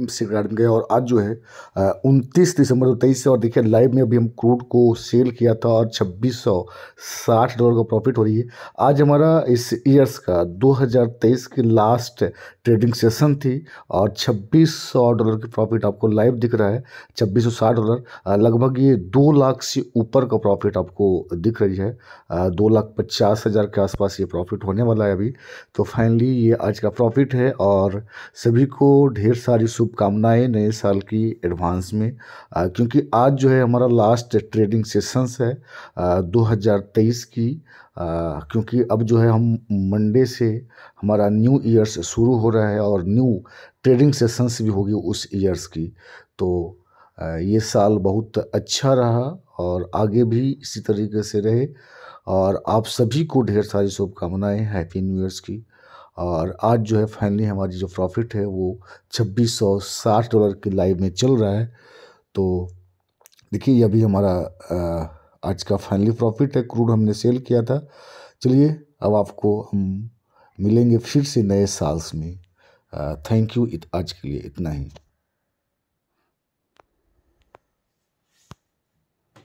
garden गए और आज जो है उनतीस दिसंबर दो तेईस से और देखिए लाइव में अभी हम क्रूड को सेल किया था और छब्बीस सौ साठ डॉलर का प्रॉफिट हो रही है आज हमारा इस ईयर्स का 2023 की लास्ट ट्रेडिंग सेशन थी और छब्बीस सौ डॉलर की प्रॉफिट आपको लाइव दिख रहा है छब्बीस सौ साठ डॉलर लगभग ये दो लाख से ऊपर का प्रॉफिट आपको दिख रही है दो लाख पचास हज़ार के आसपास ये प्रॉफिट होने वाला है अभी तो फाइनली ये आज का प्रॉफिट है और सभी को ढेर सारी शुभकामनाएं नए साल की एडवांस में आ, क्योंकि आज जो है हमारा लास्ट ट्रेडिंग सेशंस है आ, 2023 की आ, क्योंकि अब जो है हम मंडे से हमारा न्यू ईयर्स शुरू हो रहा है और न्यू ट्रेडिंग सेशंस भी होगी उस ईयर्स की तो ये साल बहुत अच्छा रहा और आगे भी इसी तरीके से रहे और आप सभी को ढेर सारी शुभकामनाएं हैप्पी न्यू ईयर्स की और आज जो है फाइनली हमारी जो प्रॉफिट है वो 2660 डॉलर के लाइव में चल रहा है तो देखिए ये अभी हमारा आज का फाइनली प्रॉफिट है क्रूड हमने सेल किया था चलिए अब आपको हम मिलेंगे फिर से नए साल्स में थैंक यू आज के लिए इतना ही